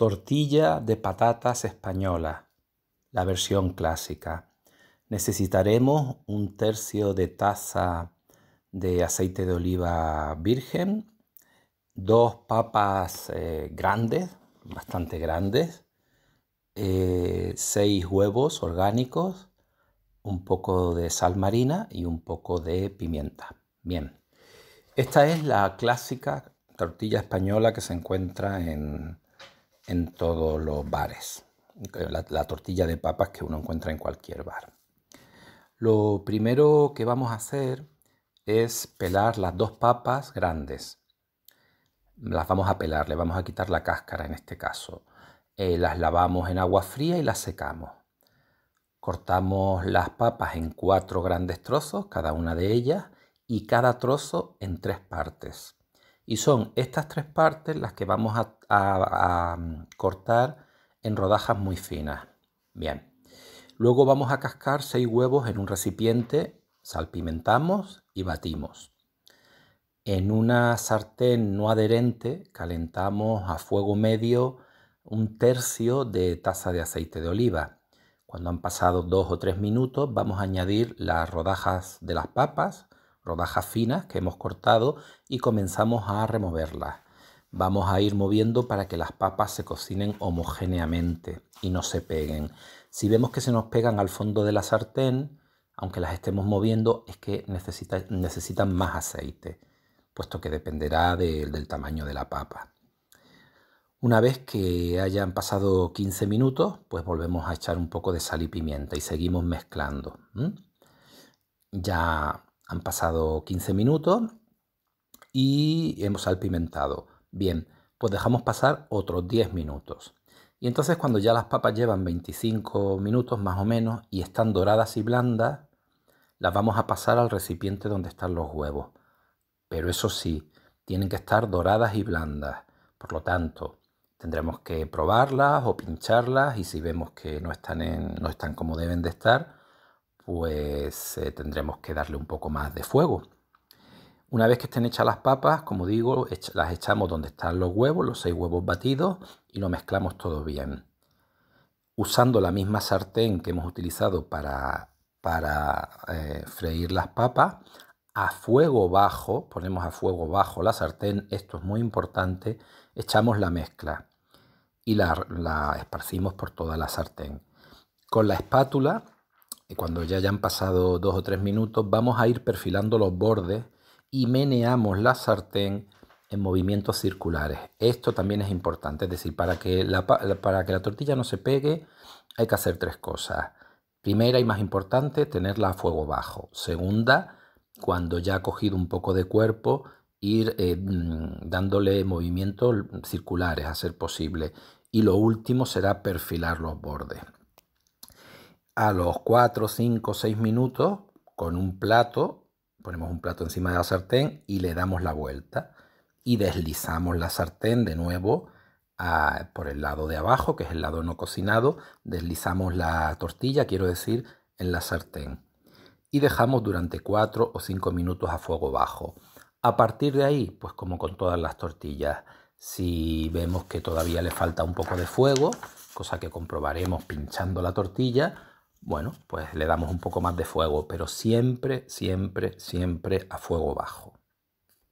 Tortilla de patatas española, la versión clásica. Necesitaremos un tercio de taza de aceite de oliva virgen, dos papas eh, grandes, bastante grandes, eh, seis huevos orgánicos, un poco de sal marina y un poco de pimienta. Bien, esta es la clásica tortilla española que se encuentra en, en todos los bares. Eh, la, tortilla de papas que uno encuentra en cualquier bar. Lo primero que vamos a hacer es pelar las dos papas grandes. Las vamos a pelar, le vamos a quitar la cáscara en este caso. Eh, las lavamos en agua fría y las secamos. Cortamos las papas en cuatro grandes trozos, cada una de ellas, y cada trozo en tres partes. Y son estas tres partes las que vamos a, mm, cortar en rodajas muy finas. Bien. Luego vamos a cascar seis huevos en un recipiente, salpimentamos y batimos. En una sartén no adherente calentamos a fuego medio un tercio de taza de aceite de oliva. Cuando han pasado dos o tres minutos vamos a añadir las rodajas de las papas rodajas finas que hemos cortado y comenzamos a removerlas. Vamos a ir moviendo para que las papas se cocinen homogéneamente y no se peguen. Si vemos que se nos pegan al fondo de la sartén, aunque las estemos moviendo, es que necesitan más aceite, puesto que dependerá del tamaño de la papa. Una vez que hayan pasado 15 minutos, pues volvemos a echar un poco de sal y pimienta y seguimos mezclando. Ya han pasado 15 minutos y hemos salpimentado. Bien, pues dejamos pasar otros 10 minutos. Y entonces cuando ya las papas llevan 25 minutos más o menos y están doradas y blandas, las vamos a pasar al recipiente donde están los huevos. Pero eso sí, tienen que estar doradas y blandas. Por lo tanto, tendremos que probarlas o pincharlas y si vemos que no están, no están como deben de estar, pues eh, tendremos que darle un poco más de fuego. Una vez que estén hechas las papas, como digo, las echamos donde están los huevos, los seis huevos batidos, y lo mezclamos todo bien. Usando la misma sartén que hemos utilizado para, para eh, freír las papas, a fuego bajo, ponemos a fuego bajo la sartén, esto es muy importante, echamos la mezcla y la esparcimos por toda la sartén. Con la espátula cuando ya hayan pasado dos o tres minutos, vamos a ir perfilando los bordes y meneamos la sartén en movimientos circulares. Esto también es importante, es decir, para que la, tortilla no se pegue hay que hacer tres cosas. Primera y más importante, tenerla a fuego bajo. Segunda, cuando ya ha cogido un poco de cuerpo, ir eh, mm, dándole movimientos circulares a ser posible. Y lo último será perfilar los bordes a los 4, 5, 6 minutos con un plato, ponemos un plato encima de la sartén y le damos la vuelta y deslizamos la sartén de nuevo ah, por el lado de abajo, que es el lado no cocinado, deslizamos la tortilla, quiero decir, en la sartén y dejamos durante 4 o 5 minutos a fuego bajo. A partir de ahí, pues como con todas las tortillas, si vemos que todavía le falta un poco de fuego, cosa que comprobaremos pinchando la tortilla, bueno, pues le damos un poco más de fuego, pero siempre, siempre, siempre a fuego bajo.